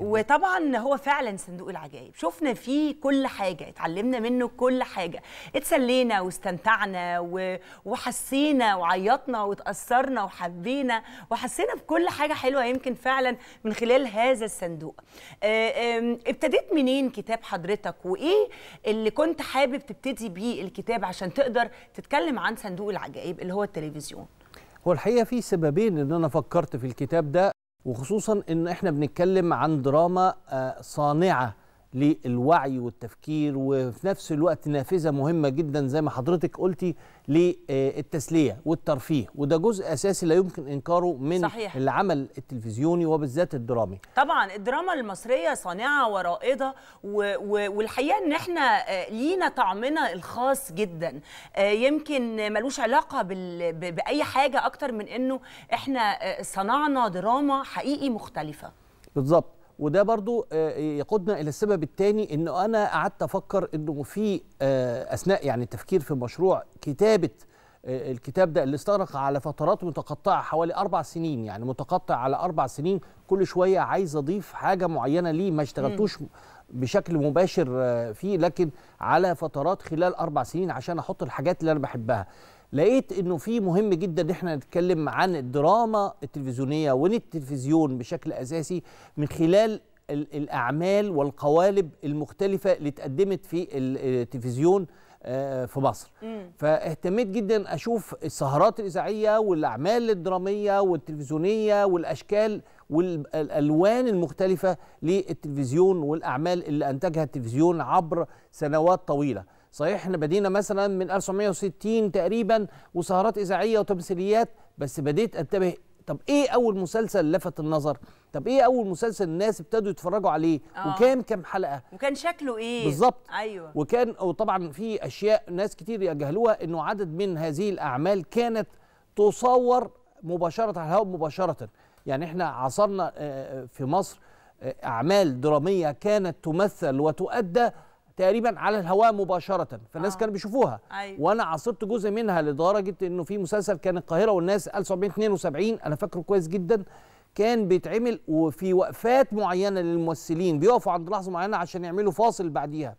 وطبعا هو فعلا صندوق العجائب شفنا فيه كل حاجه اتعلمنا منه كل حاجه اتسلينا واستمتعنا و... وحسينا وعيطنا وتاثرنا وحبينا وحسينا بكل حاجه حلوه يمكن فعلا من خلال هذا الصندوق آه، ابتديت منين كتاب حضرتك وايه اللي كنت حابب تبتدي بيه الكتاب عشان تقدر تتكلم عن صندوق العجائب اللي هو التلفزيون هو الحقيقه في سببين ان انا فكرت في الكتاب ده وخصوصا ان احنا بنتكلم عن دراما آه، صانعه للوعي والتفكير وفي نفس الوقت نافذه مهمه جدا زي ما حضرتك قلتي للتسليه والترفيه وده جزء اساسي لا يمكن انكاره من صحيح. العمل التلفزيوني وبالذات الدرامي طبعا الدراما المصريه صانعه ورائده والحقيقه ان احنا آه، لينا طعمنا الخاص جدا آه، يمكن ملوش علاقه باي حاجه اكتر من انه احنا آه، صنعنا دراما حقيقي مختلفه بالظبط وده برضو آه، يقودنا الى السبب الثاني انه انا قعدت افكر انه في آه، اثناء يعني التفكير في مشروع كتابه آه، الكتاب ده اللي استغرق على فترات متقطعه حوالي اربع سنين يعني متقطع على اربع سنين كل شويه عايز اضيف حاجه معينه ليه ما اشتغلتوش بشكل مباشر فيه لكن على فترات خلال اربع سنين عشان احط الحاجات اللي انا بحبها لقيت انه في مهم جدا ان احنا نتكلم عن الدراما التلفزيونيه والتلفزيون بشكل اساسي من خلال الاعمال والقوالب المختلفه اللي اتقدمت في التلفزيون آه، في مصر فاهتميت جدا اشوف السهرات الاذاعيه والاعمال الدراميه والتلفزيونيه والاشكال والالوان المختلفه للتلفزيون والاعمال اللي انتجها التلفزيون عبر سنوات طويله صحيح احنا بدينا مثلا من 1960 تقريبا وسهرات اذاعيه وتمثيليات بس بديت انتبه طب ايه اول مسلسل لفت النظر طب ايه اول مسلسل الناس ابتدوا يتفرجوا عليه آه. وكان كام حلقه وكان شكله ايه بالظبط ايوه وكان وطبعا في اشياء ناس كتير يجهلوها انه عدد من هذه الاعمال كانت تصور مباشره على الهواء مباشره يعني احنا عصرنا آه، آه، في مصر آه، اعمال دراميه كانت تمثل وتؤدى تقريبا على الهواء مباشره فالناس آه. كانوا بيشوفوها أيوة. وانا عصرت جزء منها لدرجه انه في مسلسل كان القاهره والناس 1972 انا فاكره كويس جدا كان بيتعمل وفي وقفات معينه للممثلين بيقفوا عند لحظه معينه عشان يعملوا فاصل بعديها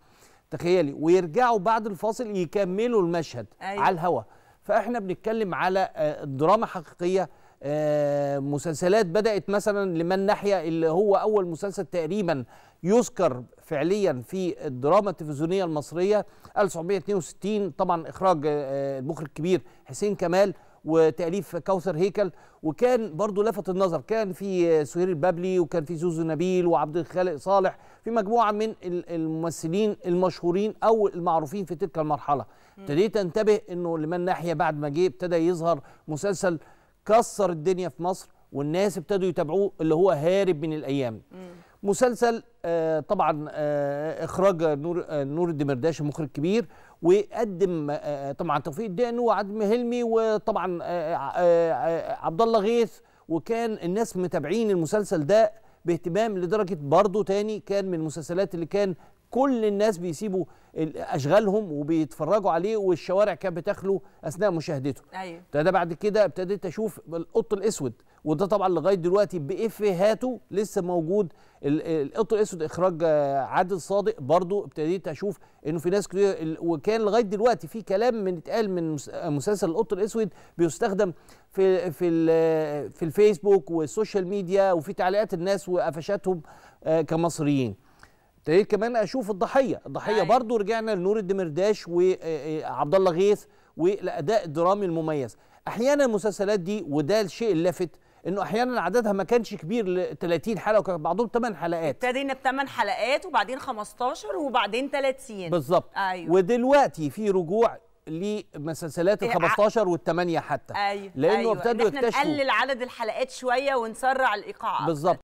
تخيلي ويرجعوا بعد الفاصل يكملوا المشهد أيوة. على الهواء فاحنا بنتكلم على دراما حقيقيه آه، مسلسلات بدأت مثلا لمن ناحية اللي هو أول مسلسل تقريبا يذكر فعليا في الدراما التلفزيونية المصرية 1962 طبعا إخراج آه، المخرج الكبير حسين كمال وتأليف كوثر هيكل وكان برضو لفت النظر كان في سهير البابلي وكان في زوزو نبيل وعبد الخالق صالح في مجموعة من الممثلين المشهورين أو المعروفين في تلك المرحلة ابتديت انتبه انه لمن ناحية بعد ما جه ابتدى يظهر مسلسل كسر الدنيا في مصر والناس ابتدوا يتابعوه اللي هو هارب من الايام مم. مسلسل آه طبعا آه اخراج نور آه نور الدمرداش المخرج كبير وقدم آه،, آه طبعا توفيق الدقن وعدم هلمي وطبعا آه،, آه آه عبد الله غيث وكان الناس متابعين المسلسل ده باهتمام لدرجه برضه تاني كان من المسلسلات اللي كان كل الناس بيسيبوا اشغالهم وبيتفرجوا عليه والشوارع كانت بتخلو اثناء مشاهدته ايوه ده بعد كده ابتديت اشوف القط الاسود وده طبعا لغايه دلوقتي بافيهاته لسه موجود القط الاسود اخراج آه، عادل صادق برضو ابتديت اشوف انه في ناس كتير وكان لغايه دلوقتي في كلام من اتقال من آه، مسلسل القط الاسود بيستخدم في في في الفيسبوك والسوشيال ميديا وفي تعليقات الناس وقفشاتهم آه، كمصريين ابتديت كمان اشوف الضحيه الضحيه أي. أيوة. برضو رجعنا لنور الدمرداش وعبد آه، آه، الله غيث والاداء الدرامي المميز احيانا المسلسلات دي وده الشيء اللافت انه احيانا عددها ما كانش كبير ل 30 حلقه وكان بعضهم 8 حلقات ابتدينا ب 8 حلقات وبعدين 15 وبعدين 30 بالظبط أيوة. ودلوقتي في رجوع لمسلسلات ال 15 وال 8 حتى أيوة. لانه أيوة. ابتدوا أيوة. يكتشفوا نقلل عدد الحلقات شويه ونسرع الايقاع بالظبط